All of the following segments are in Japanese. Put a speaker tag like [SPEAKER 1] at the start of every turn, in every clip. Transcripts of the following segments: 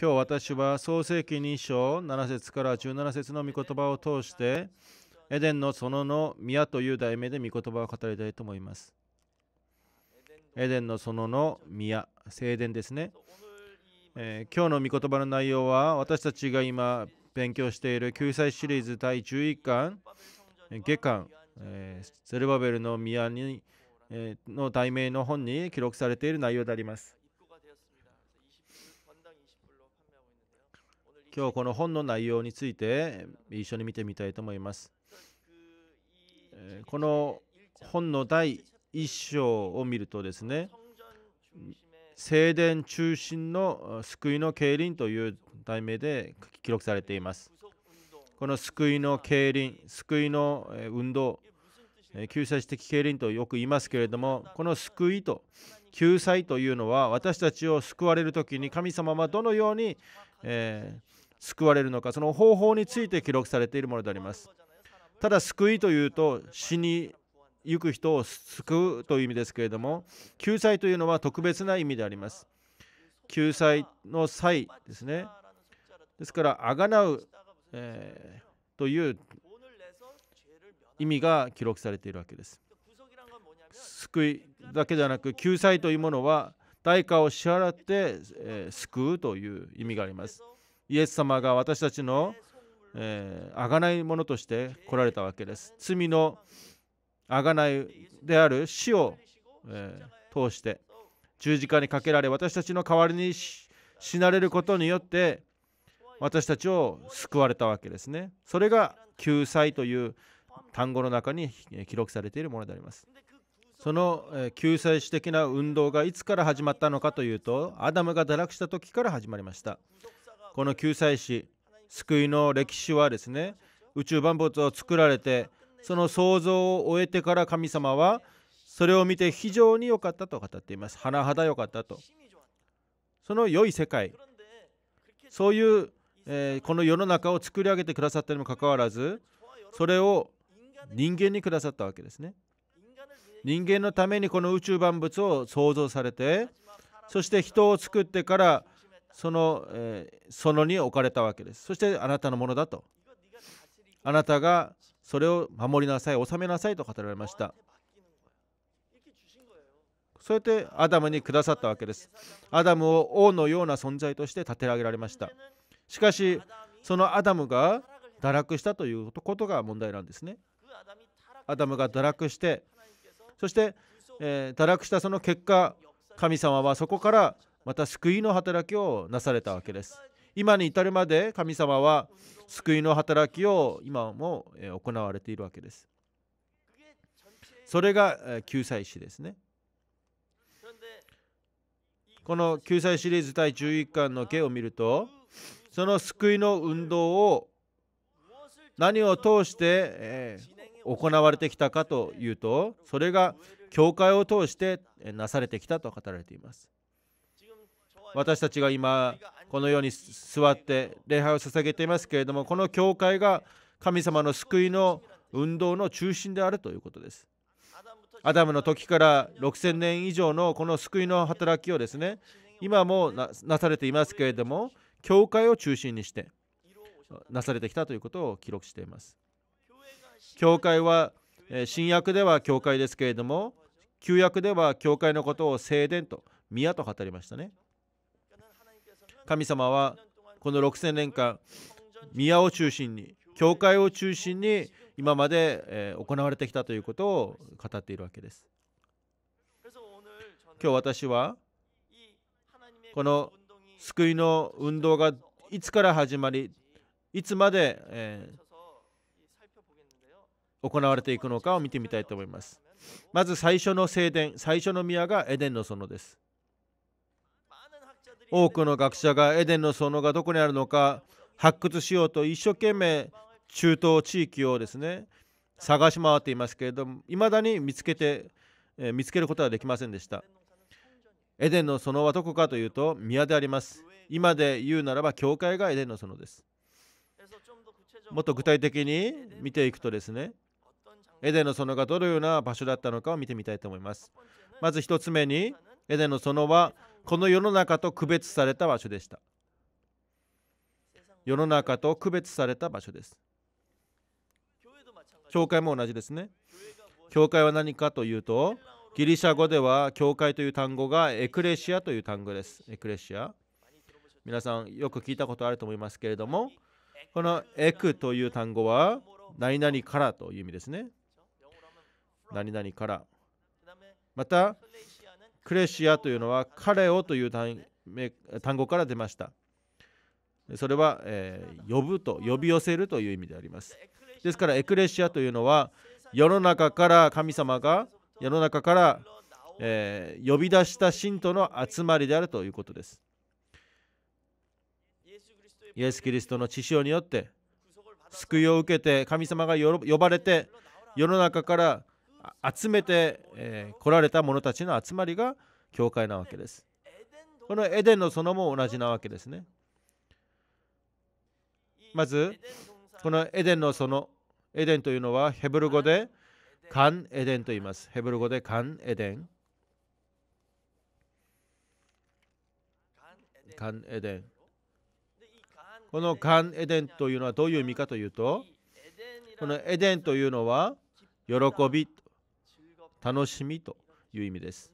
[SPEAKER 1] 今日私は創世記2章7節から17節の御言葉を通してエデンの園の宮という題名で御言葉を語りたいと思いますエデンの園の宮聖殿ですね、えー、今日の御言葉の内容は私たちが今勉強している救済シリーズ第11巻下巻、えー、ゼルバベルの宮に、えー、の題名の本に記録されている内容であります今日この本の内容について一緒に見てみたいと思います。この本の第1章を見るとですね聖殿中心の救いの競輪という題名で記録されています。この救いの競輪、救いの運動、救済的競輪とよく言いますけれども、この救いと救済というのは私たちを救われる時に神様はどのように、えー救われるのかその方法について記録されているものでありますただ救いというと死に行く人を救うという意味ですけれども救済というのは特別な意味であります救済の際ですねですからあがなう、えー、という意味が記録されているわけです救いだけではなく救済というものは代価を支払って、えー、救うという意味がありますイエス様が私たちの、えが贖い者として来られたわけです。罪の贖いである死を、えー、通して十字架にかけられ私たちの代わりに死なれることによって私たちを救われたわけですね。それが救済という単語の中に記録されているものであります。その救済史的な運動がいつから始まったのかというと、アダムが堕落した時から始まりました。この救済史救いの歴史はですね宇宙万物を作られてその創造を終えてから神様はそれを見て非常に良かったと語っています甚だ良かったとその良い世界そういう、えー、この世の中を作り上げてくださったにもかかわらずそれを人間にくださったわけですね人間のためにこの宇宙万物を創造されてそして人を作ってからその、えー、のに置かれたわけですそしてあなたのものだとあなたがそれを守りなさい治めなさいと語られましたそうやってアダムにくださったわけですアダムを王のような存在として立て上げられましたしかしそのアダムが堕落したということが問題なんですねアダムが堕落してそして、えー、堕落したその結果神様はそこからまた救いの働きをなされたわけです今に至るまで神様は救いの働きを今も行われているわけですそれが救済史ですねこの救済シリーズ第11巻の件を見るとその救いの運動を何を通して行われてきたかというとそれが教会を通してなされてきたと語られています私たちが今このように座って礼拝を捧げていますけれどもこの教会が神様の救いの運動の中心であるということですアダムの時から6000年以上のこの救いの働きをですね今もなされていますけれども教会を中心にしてなされてきたということを記録しています教会は新約では教会ですけれども旧約では教会のことを聖殿と宮と語りましたね神様はこの6000年間宮を中心に教会を中心に今まで行われてきたということを語っているわけです。今日私はこの救いの運動がいつから始まりいつまで、え行われていくのかを見てみたいと思います。まず最初の聖殿最初の宮がエデンの園です。多くの学者がエデンの園がどこにあるのか発掘しようと一生懸命中東地域をですね探し回っていますけれどもいまだに見つけて、えー、見つけることはできませんでしたエデンの園はどこかというと宮であります今で言うならば教会がエデンの園ですもっと具体的に見ていくとですねエデンの園がどのような場所だったのかを見てみたいと思いますまず1つ目にエデンの園はこの世の中と区別された場所でした世の中と区別された場所です教会も同じですね教会は何かというとギリシャ語では教会という単語がエクレシアという単語ですエクレシア皆さんよく聞いたことあると思いますけれどもこのエクという単語は何々からという意味ですね何々からまたクレシアというのは彼をという単語から出ました。それは、えー、呼ぶと呼び寄せるという意味であります。ですからエクレシアというのは世の中から神様が世の中から、えー、呼び出した信徒の集まりであるということです。イエス・キリストの血潮によって救いを受けて神様が呼ばれて世の中から集めて、えー、来られた者たちの集まりが教会なわけです。このエデンの園も同じなわけですね。まず、このエデンの園、エデンというのはヘブル語でカンエデンと言います。ヘブル語でカンエデン。カンエデン。このカンエデンというのはどういう意味かというと、このエデンというのは喜び楽しみという意味です。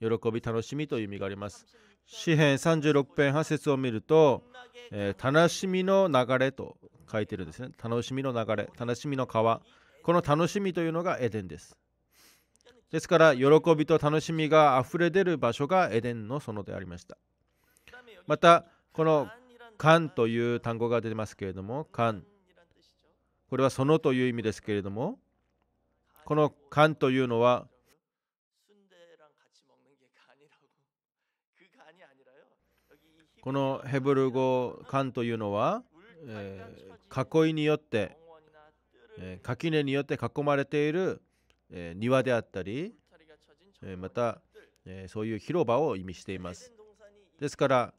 [SPEAKER 1] 喜び、楽しみという意味があります。詩編36編8節を見ると、えー、楽しみの流れと書いてるんですね。楽しみの流れ、楽しみの川。この楽しみというのがエデンです。ですから、喜びと楽しみが溢れ出る場所がエデンの園でありました。また、この「間という単語が出てますけれども「観」これは「その」という意味ですけれどもこの缶というのはこのヘブル語缶というのは、えー、囲いによって、えー、垣根によって囲まれている、えー、庭であったり、えまた、えそういう広場を意味していますですから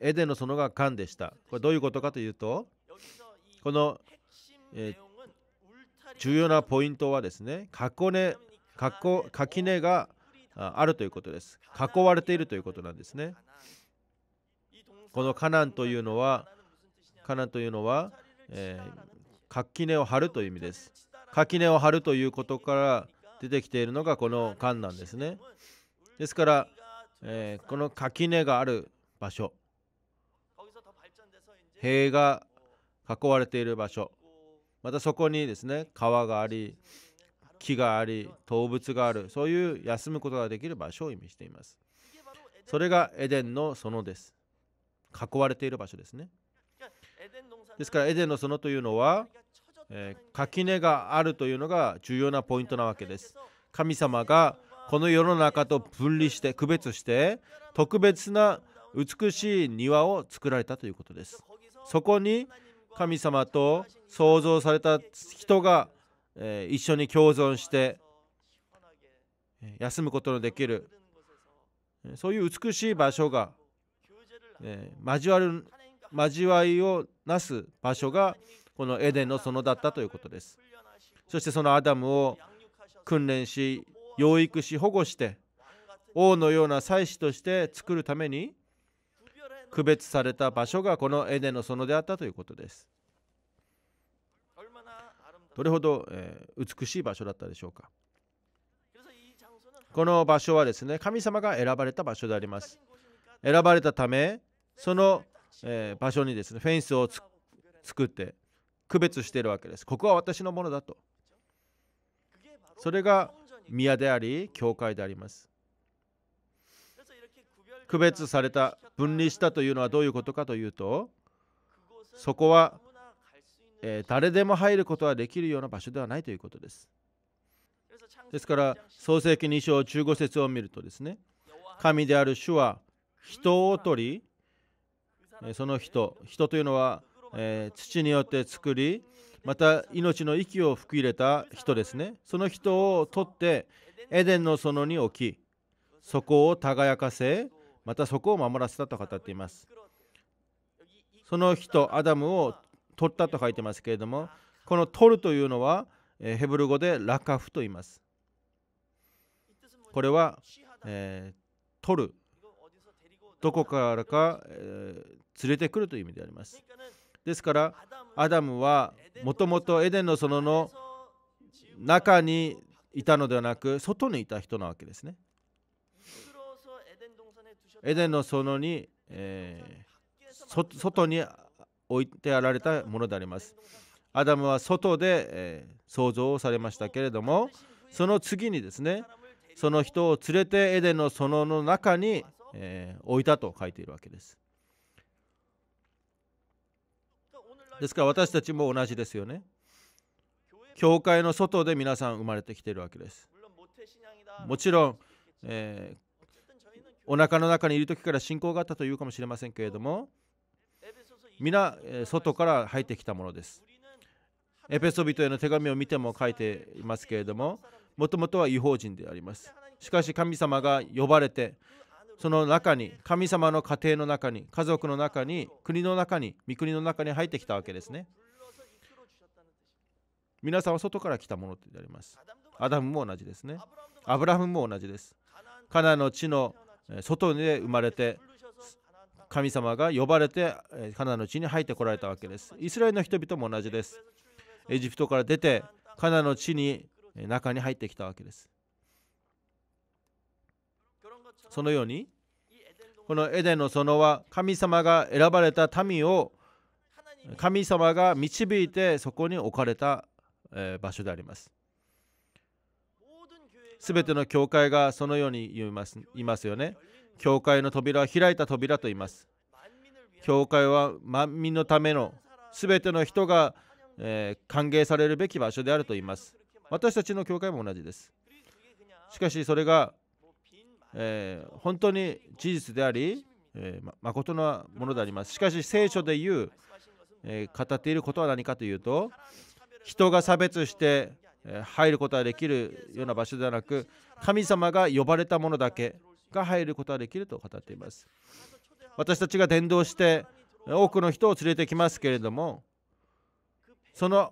[SPEAKER 1] エデンの園が缶でしたこれどういうことかというとこの、え重要なポイントはですね去ね垣根があるということです囲われているということなんですねこのカナンというのはカナンというのは、えー、垣根を張るという意味です垣根を張るということから出てきているのがこのカンなんですねですから、えー、この垣根がある場所塀が囲われている場所またそこにですね川があり木があり動物があるそういう休むことができる場所を意味していますそれがエデンの園です囲われている場所ですねですからエデンの園というのは、えー、垣根があるというのが重要なポイントなわけです神様がこの世の中と分離して区別して特別な美しい庭を作られたということですそこに神様と創造された人が、え一緒に共存して休むことのできるそういう美しい場所が、え交わる交わりをなす場所がこのエデンの園だったということですそしてそのアダムを訓練し養育し保護して王のような祭司として作るために区別された場所がこのエデンの園であったということです。どれほど、え美しい場所だったでしょうか。この場所はですね、神様が選ばれた場所であります。選ばれたため、その、え場所にですね、フェンスを作って、区別しているわけです。ここは私のものだと。それが宮であり、教会であります。区別された分離したというのはどういうことかというとそこは、えー、誰でも入ることはできるような場所ではないということですですから創世記2章15節を見るとですね神である主は人を取りその人人というのは、えー、土によって作りまた命の息を吹き入れた人ですねその人を取ってエデンの園に置きそこを輝かせまたそこを守らせたと語っていますその人アダムを取ったと書いてますけれどもこの取るというのはヘブル語でラカフと言いますこれは、えー、取るどこからか、えー、連れてくるという意味でありますですからアダムはもともとエデンの園の中にいたのではなく外にいた人なわけですねエデンの園に、えー、外に置いてあられたものでありますアダムは外で、えー、想像をされましたけれどもその次にですねその人を連れてエデンの園の中に、えー、置いたと書いているわけですですから私たちも同じですよね教会の外で皆さん生まれてきているわけですもちろん、えーお腹の中にいる時から信仰があったというかもしれませんけれども皆外から入ってきたものですエペソ人への手紙を見ても書いていますけれどももともとは違法人でありますしかし神様が呼ばれてその中に神様の家庭の中に家族の中に国の中に御国の中に入ってきたわけですね皆さんは外から来たものでありますアダムも同じですねアブラハムも同じですカナの地の外で生まれて神様が呼ばれてカナの地に入ってこられたわけですイスラエルの人々も同じですエジプトから出てカナの地に中に入ってきたわけですそのようにこのエデンの園は神様が選ばれた民を神様が導いてそこに置かれた場所でありますすべての教会がそのように言いますいますよね。教会の扉は開いた扉と言います。教会は万民のためのすべての人が、えー、歓迎されるべき場所であると言います。私たちの教会も同じです。しかしそれが、えー、本当に事実であり、えー、まのものであります。しかし聖書で言う、えー、語っていることは何かというと人が差別して入ることができるような場所ではなく神様が呼ばれたものだけが入ることができると語っています私たちが伝道して多くの人を連れてきますけれどもその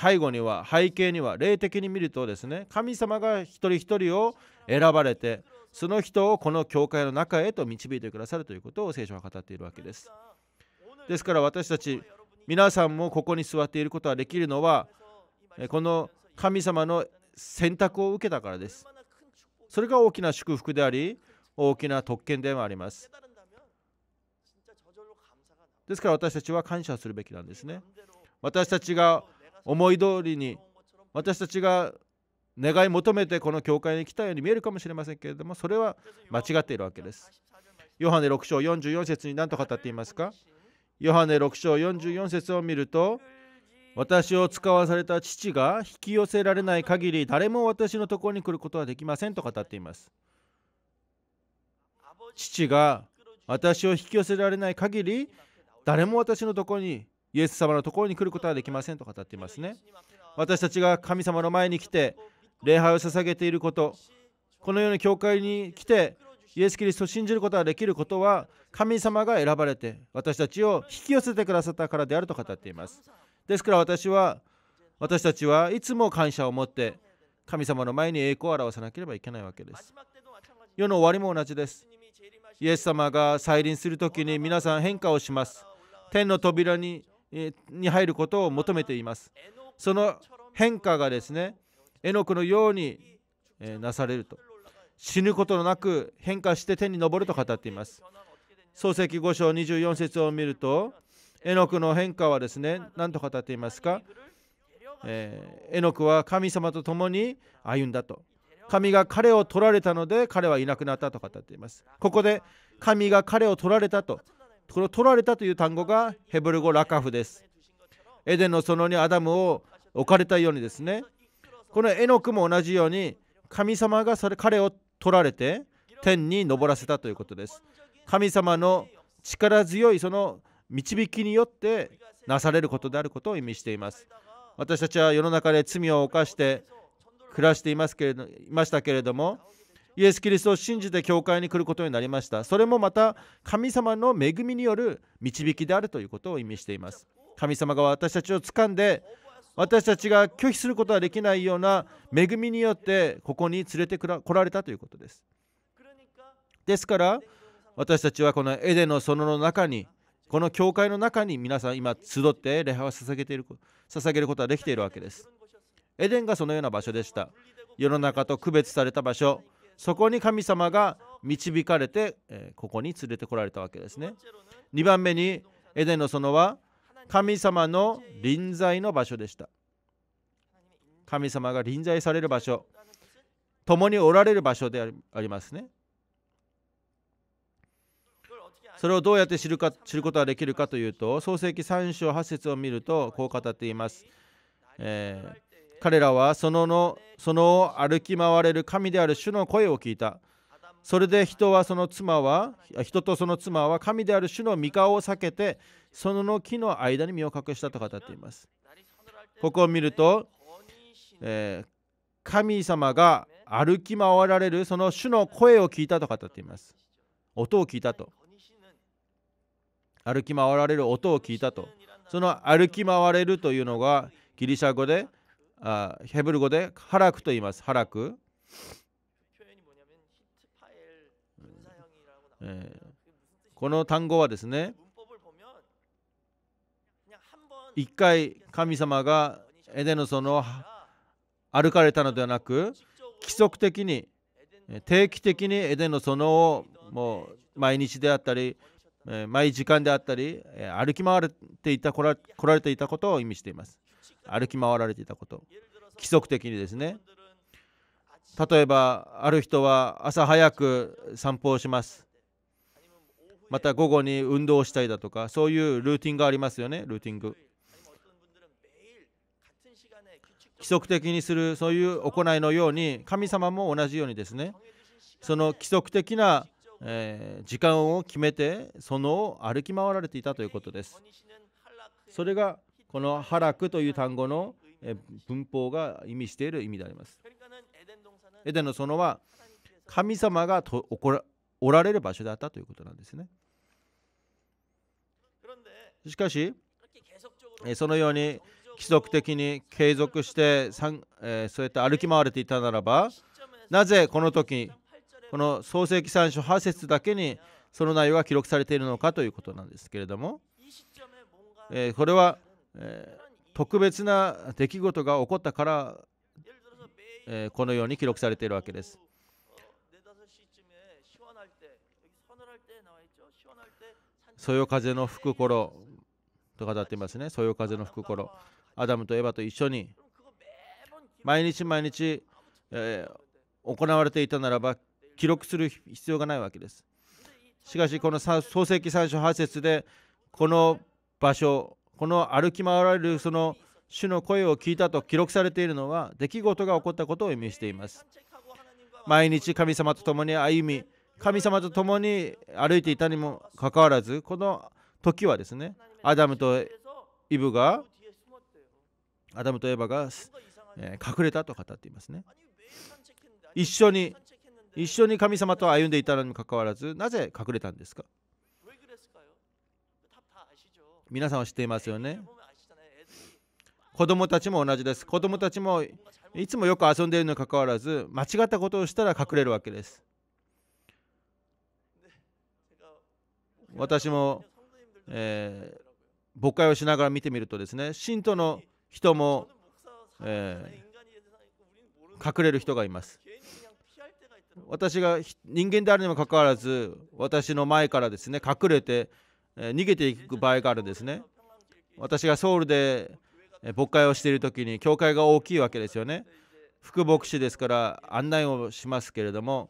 [SPEAKER 1] 背後には背景には霊的に見るとですね神様が一人一人を選ばれてその人をこの教会の中へと導いてくださるということを聖書は語っているわけですですから私たち皆さんもここに座っていることができるのはこの神様の選択を受けたからです。それが大きな祝福であり、大きな特権でもあります。ですから私たちは感謝するべきなんですね。私たちが思い通りに、私たちが願い求めてこの教会に来たように見えるかもしれませんけれども、それは間違っているわけです。ヨハネ6章44節に何と語っていますかヨハネ6章44節を見ると、私を使わされた父が引き寄せられない限り誰も私のところに来ることはできませんと語っています父が私を引き寄せられない限り誰も私のところにイエス様のところに来ることはできませんと語っていますね私たちが神様の前に来て礼拝を捧げていることこのような教会に来てイエス・キリストを信じることができることは神様が選ばれて私たちを引き寄せてくださったからであると語っていますですから私は私たちはいつも感謝を持って神様の前に栄光を表さなければいけないわけです。世の終わりも同じです。イエス様が再臨するときに皆さん変化をします。天の扉にに入ることを求めています。その変化がですね、絵の具のようになされると。死ぬことのなく変化して天に昇ると語っています。創世記5章24節を見ると、エノクの変化はですね何と語っていますか、えー、エノクは神様と共に歩んだと神が彼を取られたので彼はいなくなったと語っていますここで神が彼を取られたとこの取られたという単語がヘブル語ラカフですエデンの園にアダムを置かれたようにですねこのエノクも同じように神様がそれ彼を取られて天に昇らせたということです神様の力強いその導きによってなされることであることを意味しています私たちは世の中で罪を犯して暮らしていますけれどいましたけれどもイエス・キリストを信じて教会に来ることになりましたそれもまた神様の恵みによる導きであるということを意味しています神様が私たちを掴んで私たちが拒否することはできないような恵みによってここに連れてこられたということですですから私たちはこのエデンの園の中にこの教会の中に皆さん今集って礼拝を捧げている捧げることができているわけです。エデンがそのような場所でした。世の中と区別された場所、そこに神様が導かれて、えここに連れてこられたわけですね。2番目にエデンの園は神様の臨在の場所でした。神様が臨在される場所、共におられる場所でありますね。それをどうやって知るか知ることができるかというと創世記3章8節を見るとこう語っています、えー、彼らはそののその歩き回れる神である主の声を聞いたそれで人はその妻は人とその妻は神である主の御顔を避けてその木の間に身を隠したと語っていますここを見ると、えー、神様が歩き回られるその主の声を聞いたと語っています音を聞いたと歩き回られる音を聞いたとその歩き回れるというのがギリシャ語であヘブル語でハラクと言いますハラク、えー、この単語はですね一回神様がエデの園を歩かれたのではなく規則的に定期的にエデンの園をもう毎日であったりえ毎時間であったり、え歩き回っていた来ら来られていたことを意味しています歩き回られていたこと規則的にですね例えばある人は朝早く散歩をしますまた午後に運動をしたりだとかそういうルーティンがありますよねルーティング規則的にするそういう行いのように神様も同じようにですねその規則的なえー、時間を決めてそのを歩き回られていたということですそれがこの「ハラク」という単語の文法が意味している意味でありますエデンの園は神様がとおられる場所であったということなんですねしかしそのように規則的に継続して、えそうやって歩き回れていたならばなぜこの時この創世記三章八節だけにその内容が記録されているのかということなんですけれども、えー、これは、えー、特別な出来事が起こったから、えー、このように記録されているわけです。そよ風の吹く頃と語っていますね。そよ風の吹く頃。アダムとエバと一緒に毎日毎日、えー、行われていたならば記録する必要がないわけです。しかしこの創世記最章8節でこの場所この歩き回られるその主の声を聞いたと記録されているのは出来事が起こったことを意味しています毎日神様と共に歩み神様と共に歩いていたにもかかわらずこの時はですねアダムとイブがアダムとエバが隠れたと語っていますね一緒に一緒に神様と歩んでいたのにもかかわらずなぜ隠れたんですか皆さんは知っていますよね子供たちも同じです子供たちもいつもよく遊んでいるのにかかわらず間違ったことをしたら隠れるわけです私も、えー、牧会をしながら見てみるとですね信徒の人も、えー、隠れる人がいます私が人間であるにもかかわらず私の前からですね隠れて逃げていく場合があるんですね私がソウルで牧会をしている時に教会が大きいわけですよね副牧師ですから案内をしますけれども、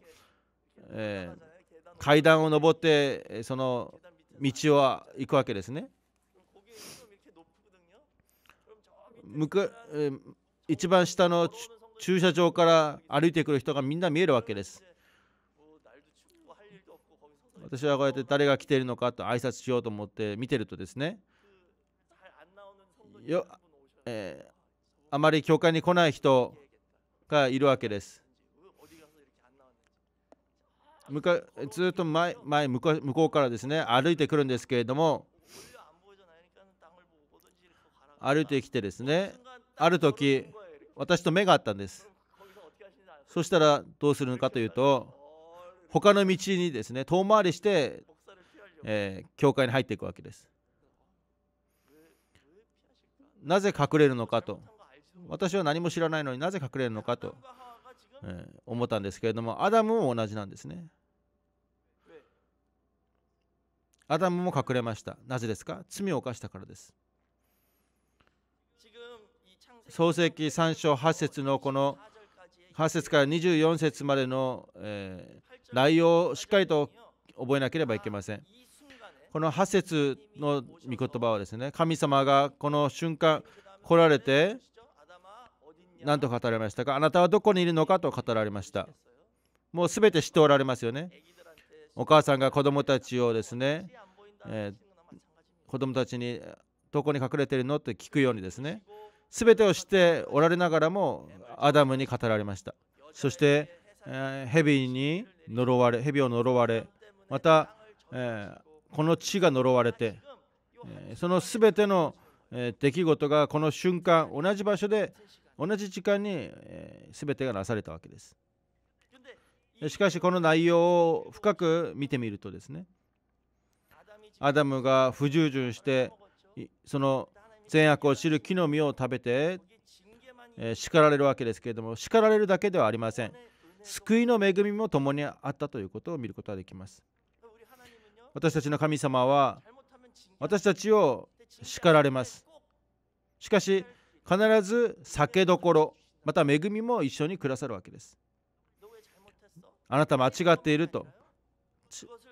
[SPEAKER 1] えー、階段を上ってその道を行くわけですね向か、えー、一番下の駐車場から歩いてくる人がみんな見えるわけです私はこうやって誰が来ているのかと挨拶しようと思って見てるとですねよ、えー、あまり教会に来ない人がいるわけです向かずっと前前向向こうからですね歩いてくるんですけれども歩いてきてですねある時私と目があったんですそしたらどうするのかというと他の道にですね遠回りして、えー、教会に入っていくわけですなぜ隠れるのかと私は何も知らないのになぜ隠れるのかと、えー、思ったんですけれどもアダムも同じなんですねアダムも隠れましたなぜですか罪を犯したからです創世記3章8節のこの8節から24節までの、えー、内容をしっかりと覚えなければいけません。この8節の御言葉はですね、神様がこの瞬間来られて、何と語られましたかあなたはどこにいるのかと語られました。もうすべて知っておられますよね。お母さんが子供たちをですね、えー、子供たちにどこに隠れてるのって聞くようにですね全てを知っておられながらもアダムに語られましたそして、えー、蛇に呪われ蛇を呪われまた、えー、この地が呪われて、えー、その全ての、え出来事がこの瞬間同じ場所で同じ時間に、えー、全てがなされたわけですしかしこの内容を深く見てみるとですねアダムが不従順してその善悪を知る木の実を食べて、え叱られるわけですけれども叱られるだけではありません救いの恵みも共にあったということを見ることができます私たちの神様は私たちを叱られますしかし必ず酒どころまた恵みも一緒に暮らさるわけですあなた間違っていると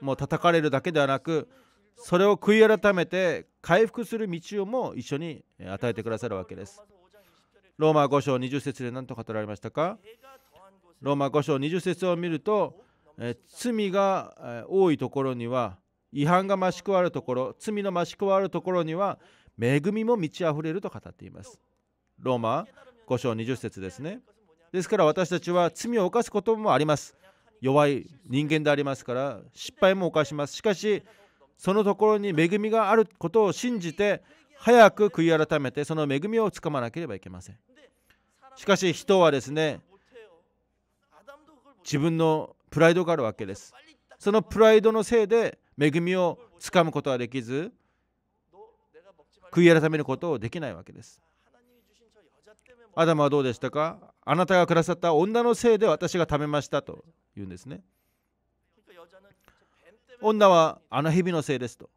[SPEAKER 1] もう叩かれるだけではなくそれを悔い改めて回復する道をも一緒に与えてくださるわけです。ローマ5章20節で何と語られましたかローマ5章20節を見ると、え罪が多いところには違反が増し加わるところ罪の増し加わるところには恵みも満ち溢れると語っています。ローマ5章20節ですね。ですから私たちは罪を犯すこともあります。弱い人間でありますから失敗も犯します。しかしそのところに恵みがあることを信じて早く悔い改めてその恵みをつかまなければいけませんしかし人はですね自分のプライドがあるわけですそのプライドのせいで恵みをつかむことはできず悔い改めることをできないわけですアダムはどうでしたかあなたがくださった女のせいで私が食べましたと言うんですね女はあの蛇のせいですと。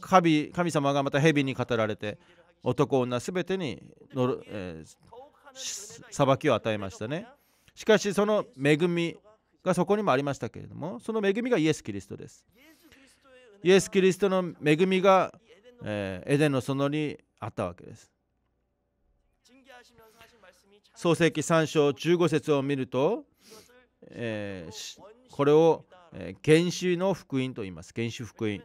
[SPEAKER 1] 神神様がまた蛇に語られて男女すべてにの、えー、裁きを与えましたね。しかしその恵みがそこにもありましたけれどもその恵みがイエス・キリストです。イエス・キリストの恵みが、えー、エデンの園にあったわけです。創世記3章15節を見ると、えー、これをえー、の福音と言います研修福音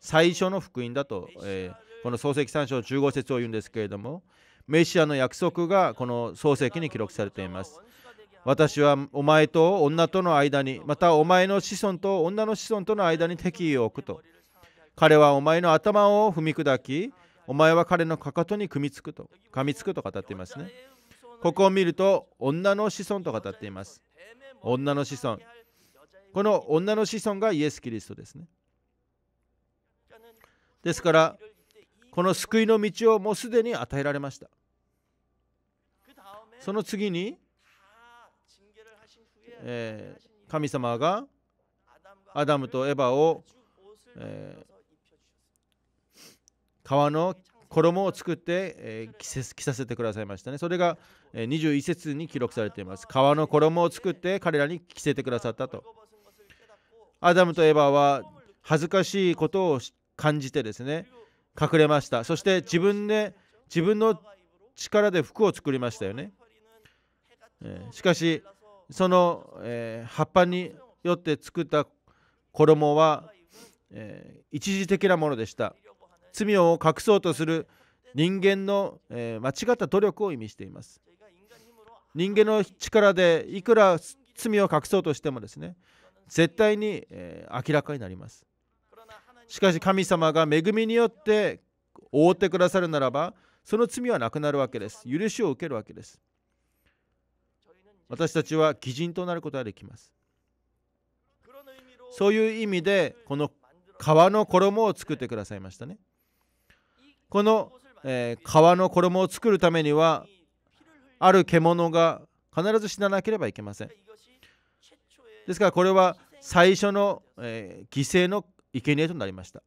[SPEAKER 1] 最初の福音だと、えこの創世記3章15節を言うんですけれどもメシアの約束がこの創世記に記録されています私はお前と女との間にまたお前の子孫と女の子孫との間に敵意を置くと彼はお前の頭を踏み砕きお前は彼のかかとに組みつくと噛みつくと語っていますねここを見ると女の子孫と語っています女の子孫この女の子孫がイエス・キリストですね。ですから、この救いの道をもうすでに与えられました。その次に、えー、神様がアダムとエバを、えー、の衣を作って、えー、着せ着させてくださいましたね。それが、えー、21節に記録されています。川の衣を作って彼らに着せてくださったと。アダムとエバは恥ずかしいことを感じてですね隠れましたそして自分で自分の力で服を作りましたよね、えしかしその、え葉っぱによって作った衣は、え一時的なものでした罪を隠そうとする人間の、え間違った努力を意味しています人間の力でいくら罪を隠そうとしてもですね絶対に、え明らかになりますしかし神様が恵みによって覆ってくださるならばその罪はなくなるわけです許しを受けるわけです私たちは偽人となることができますそういう意味でこの皮の衣を作ってくださいましたねこの、えー、皮の衣を作るためにはある獣が必ず死ななければいけませんですからこれは最初の、えー、犠牲の生贄となりました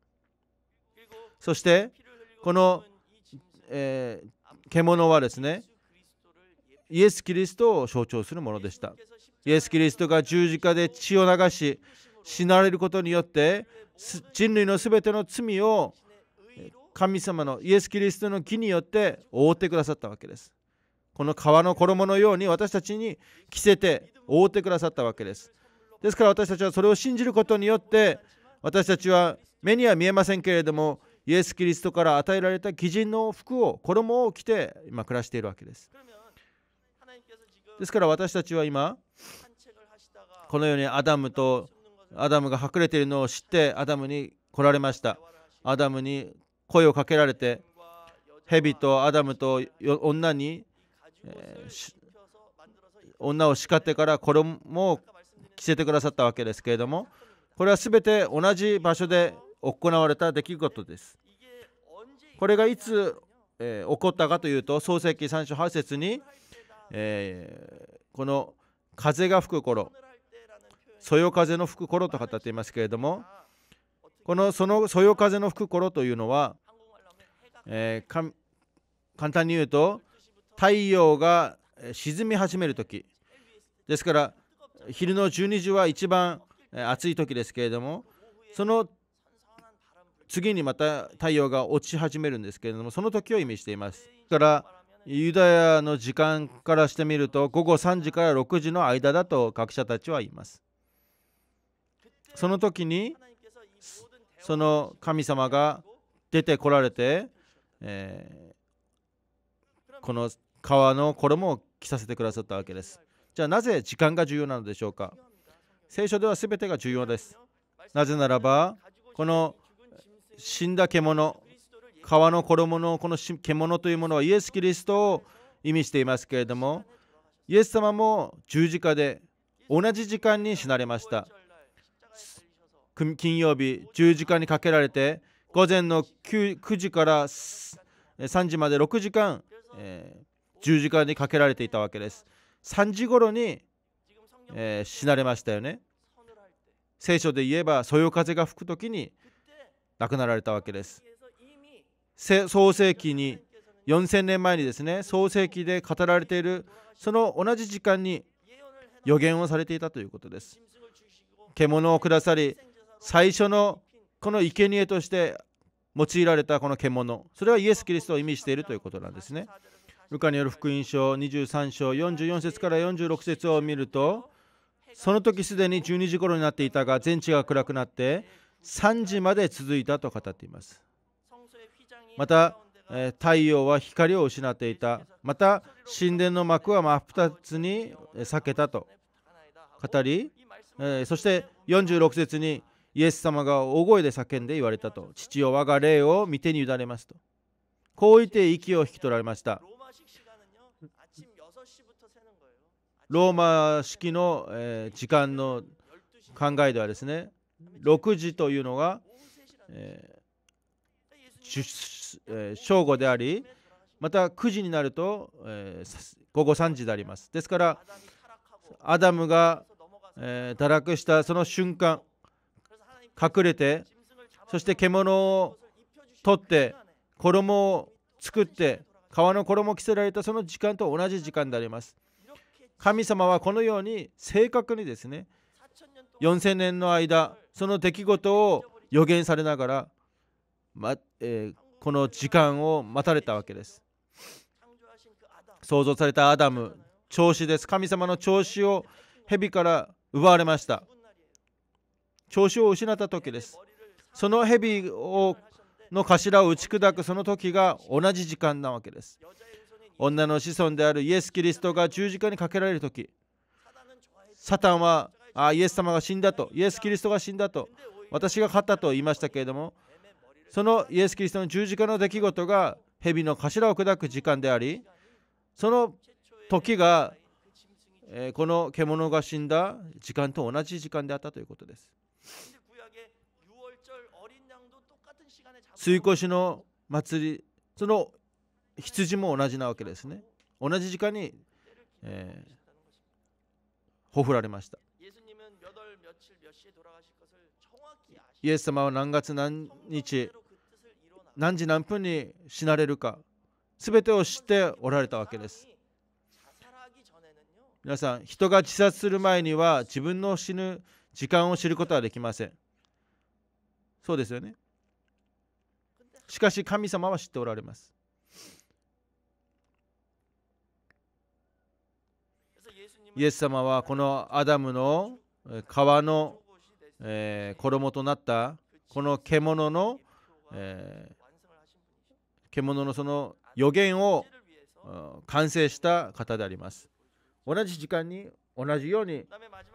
[SPEAKER 1] そしてこの、えー、獣はですねイエス・キリストを象徴するものでしたイエス・キリストが十字架で血を流し死なれることによって人類のすべての罪を神様のイエス・キリストの木によって覆ってくださったわけですこの皮の衣のように私たちに着せて覆ってくださったわけですですから私たちはそれを信じることによって私たちは目には見えませんけれどもイエス・キリストから与えられた基人の服を衣を着て今暮らしているわけですですから私たちは今このようにアダムとアダムが隠れているのを知ってアダムに来られましたアダムに声をかけられて蛇とアダムと女に、えー、女を叱ってから衣を着せてくださったわけですけれどもこれは全て同じ場所で行われた出来事ですこれがいつ、えー、起こったかというと創世紀3章8節に、えー、この風が吹く頃そよ風の吹く頃と語っていますけれどもこのそのそよ風の吹く頃というのは、えー、簡単に言うと太陽が沈み始める時ですから昼の12時は一番暑い時ですけれどもその次にまた太陽が落ち始めるんですけれどもその時を意味していますだからユダヤの時間からしてみると午後3時から6時の間だと学者たちは言いますその時にその神様が出てこられて、えー、この川の衣を着させてくださったわけですじゃあなぜ時間が重要なのでしょうか聖書では全てが重要ですなぜならばこの死んだ獣皮の衣のこの獣というものはイエス・キリストを意味していますけれどもイエス様も十字架で同じ時間に死なれました金曜日十字架にかけられて午前の 9, 9時から3時まで6時間、えー、十字架にかけられていたわけです3時頃に、えー、死なれましたよね聖書で言えばそよ風が吹く時に亡くなられたわけです創世紀に4000年前にですね創世紀で語られているその同じ時間に予言をされていたということです獣を下さり最初のこの生贄として用いられたこの獣それはイエス・キリストを意味しているということなんですねルカによる福音書23章44節から46節を見るとその時すでに12時頃になっていたが全地が暗くなって3時まで続いたと語っていますまた太陽は光を失っていたまた神殿の幕は真っ二つに裂けたと語りそして46節にイエス様が大声で叫んで言われたと父よ我が霊を見てに委ねますとこう言って息を引き取られましたローマ式の、え時間の考えではですね6時というのが、え正午でありまた9時になると、え午後3時でありますですからアダムが、え堕落したその瞬間隠れてそして獣を取って衣を作って皮の衣を着せられたその時間と同じ時間であります神様はこのように正確にですね4000年の間その出来事を予言されながら、まえー、この時間を待たれたわけです創造されたアダム調子です神様の調子を蛇から奪われました調子を失った時ですその蛇をの頭を打ち砕くその時が同じ時間なわけです女の子孫であるイエス・キリストが十字架にかけられる時サタンはあイエス様が死んだとイエス・キリストが死んだと私が勝ったと言いましたけれどもそのイエス・キリストの十字架の出来事が蛇の頭を砕く時間でありその時が、えー、この獣が死んだ時間と同じ時間であったということですい越しの祭りその羊も同じなわけですね同じ時間に、えー、ほふられましたイエス様は何月何日何時何分に死なれるか全てを知っておられたわけです皆さん人が自殺する前には自分の死ぬ時間を知ることはできませんそうですよねしかし神様は知っておられますイエス様はこのアダムの皮の、えー、衣となったこの獣の、えー、獣のその予言を完成した方であります。同じ時間に同じように、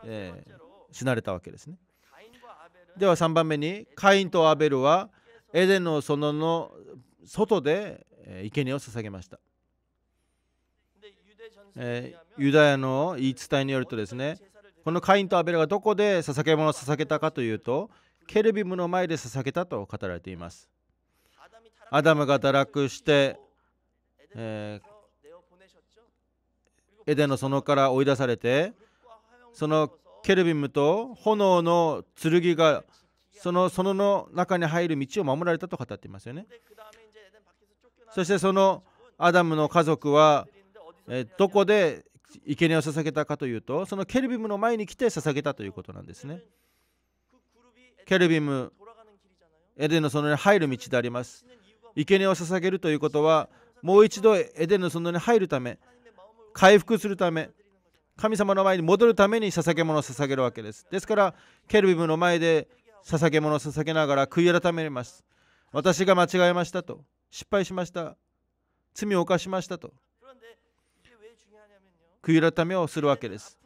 [SPEAKER 1] えー、死なれたわけですね。では3番目にカインとアベルはエデンの園の外で生贄を捧げました。えー、ユダヤの言い伝えによるとですねこのカインとアベルがどこで捧げ物を捧げたかというとケルビムの前で捧げたと語られていますアダムが堕落して、えー、エデンの園から追い出されてそのケルビムと炎の剣がその園の中に入る道を守られたと語っていますよねそしてそのアダムの家族はえどこで生贄を捧げたかというとそのケルビムの前に来て捧げたということなんですねケルビムエデンの園に入る道であります生贄を捧げるということはもう一度エデンの園に入るため回復するため神様の前に戻るために捧げ物を捧げるわけですですからケルビムの前で捧げ物を捧げながら悔い改めます私が間違えましたと失敗しました罪を犯しましたと悔い改めをするわけです。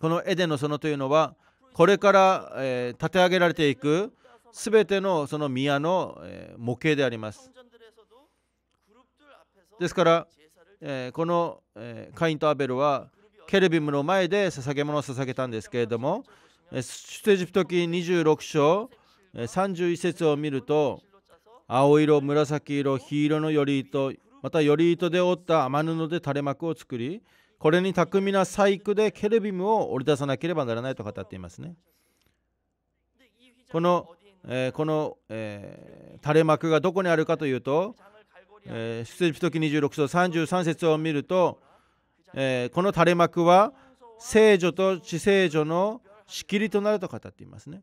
[SPEAKER 1] このエデンの園というのはこれから、えて上げられていくすべてのその宮の、え模型であります。ですから、えこの、えカインとアベルはケルビムの前で捧げ物を捧げたんですけれども出エジプト記26章31節を見ると青色紫色黄色のよりとまた頼糸で折った天布で垂れ幕を作りこれに巧みな細工でケルビムを織り出さなければならないと語っていますねこの、えー、この、えー、垂れ幕がどこにあるかというと、えー、出エジプト26章33節を見ると、えー、この垂れ幕は聖女と地聖女の仕切りとなると語っていますね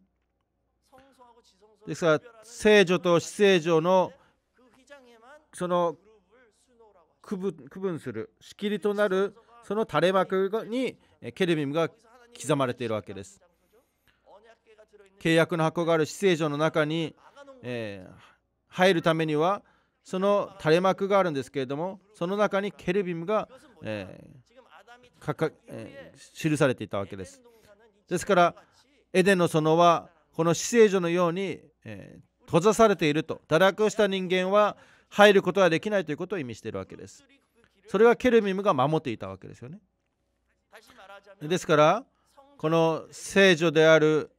[SPEAKER 1] ですから聖女と地聖女のその区分区分する仕切りとなるその垂れ幕にケルビムが刻まれているわけです契約の箱がある死聖所の中に、えー、入るためにはその垂れ幕があるんですけれどもその中にケルビムが、えー、かかえー、記されていたわけですですからエデンの園はこの死聖所のように、え閉ざされていると堕落した人間は入ることはできないということを意味しているわけです。それはケルミムが守っていたわけですよね。ですからこの聖女である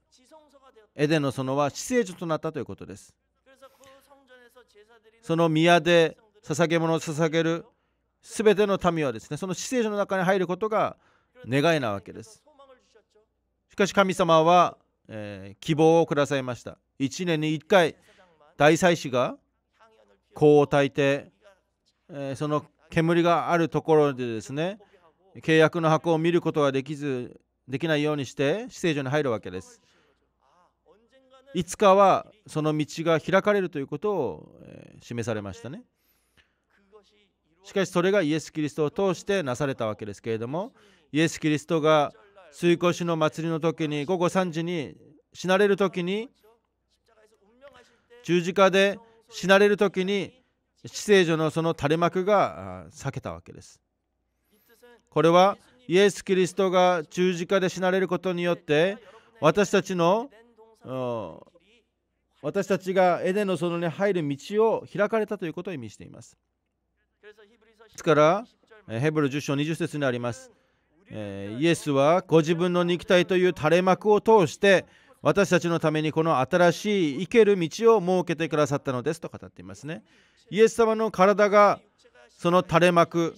[SPEAKER 1] エデンの園は死聖女となったということです。その宮で捧げ物を捧げる全ての民はですねその死聖女の中に入ることが願いなわけです。しかし神様は、えー、希望をくださいました。1年に1回大祭司が香を焚いて、えその煙があるところでですね契約の箱を見ることができずできないようにして死聖所に入るわけですいつかはその道が開かれるということを示されましたねしかしそれがイエス・キリストを通してなされたわけですけれどもイエス・キリストが水越しの祭りの時に午後3時に死なれる時に十字架で死なれる時に死聖所のその垂れ幕が裂けたわけです。これはイエス・キリストが十字架で死なれることによって私たちの私たちがエデンの園に入る道を開かれたということを意味しています。ですからヘブル10章20節にあります。イエスはご自分の肉体という垂れ幕を通して私たちのためにこの新しい生ける道を設けてくださったのですと語っていますねイエス様の体がその垂れ幕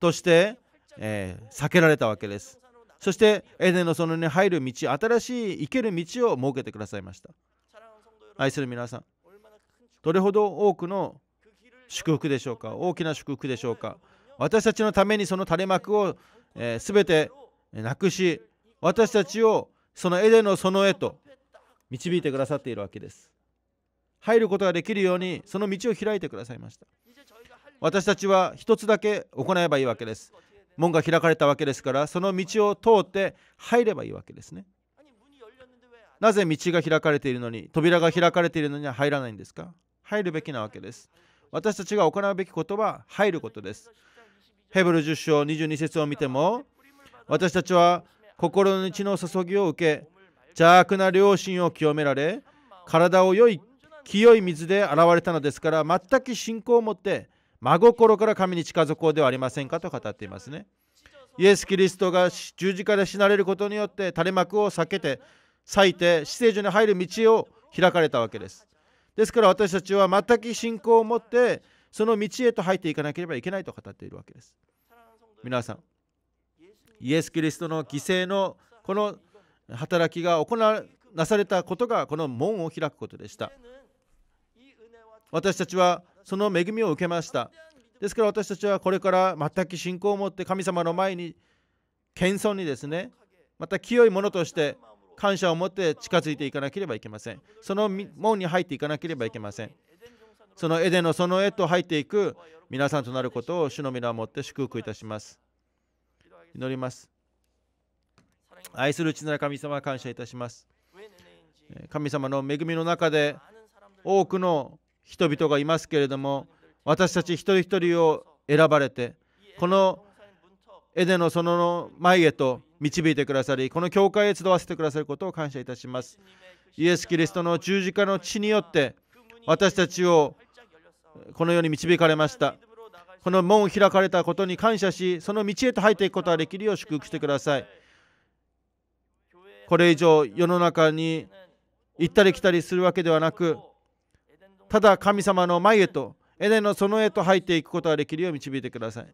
[SPEAKER 1] として、えー、避けられたわけですそしてエデンの園に入る道新しい生ける道を設けてくださいました愛する皆さんどれほど多くの祝福でしょうか大きな祝福でしょうか私たちのためにその垂れ幕を、えー、全てなくし私たちをそのエデンの園へと導いてくださっているわけです入ることができるようにその道を開いてくださいました私たちは一つだけ行えばいいわけです門が開かれたわけですからその道を通って入ればいいわけですねなぜ道が開かれているのに扉が開かれているのには入らないんですか入るべきなわけです私たちが行うべきことは入ることですヘブル10章22節を見ても私たちは心の血の注ぎを受け邪悪な良心を清められ体を良い清い水で現れたのですから全く信仰を持って真心から神に近づこうではありませんかと語っていますねイエス・キリストが十字架で死なれることによって垂れ幕を避けて裂いて死聖所に入る道を開かれたわけですですから私たちは全く信仰を持ってその道へと入っていかなければいけないと語っているわけです皆さんイエス・キリストの犠牲のこの働きが行わなされたことがこの門を開くことでした私たちはその恵みを受けましたですから私たちはこれから全く信仰を持って神様の前に謙遜にですねまた清いものとして感謝を持って近づいていかなければいけませんその門に入っていかなければいけませんそのエデンのその絵と入っていく皆さんとなることを主の皆をもって祝福いたします祈ります。愛する父なら神様、感謝いたします。神様の恵みの中で多くの人々がいますけれども、私たち一人一人を選ばれて、このエデのその前へと導いてくださり、この教会へ集わせてくださることを感謝いたします。イエス・キリストの十字架の血によって、私たちをこのように導かれました。この門を開かれたことに感謝しその道へと入っていくことができるよう祝福してくださいこれ以上世の中に行ったり来たりするわけではなくただ神様の前へとエデンの園へと入っていくことができるよう導いてください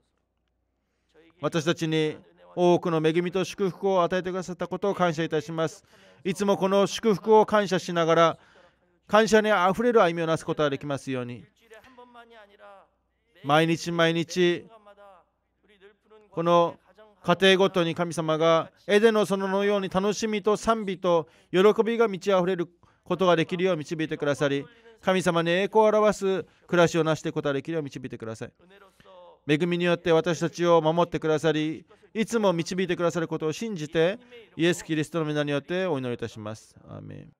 [SPEAKER 1] 私たちに多くの恵みと祝福を与えてくださったことを感謝いたしますいつもこの祝福を感謝しながら感謝にあふれる歩みをなすことができますように毎日毎日この家庭ごとに神様がエデの園のように楽しみと賛美と喜びが満ち溢れることができるよう導いてくださり神様に栄光を表す暮らしをなしていくことができるよう導いてください恵みによって私たちを守ってくださりいつも導いてくださることを信じてイエス・キリストの皆によってお祈りいたしますアーメン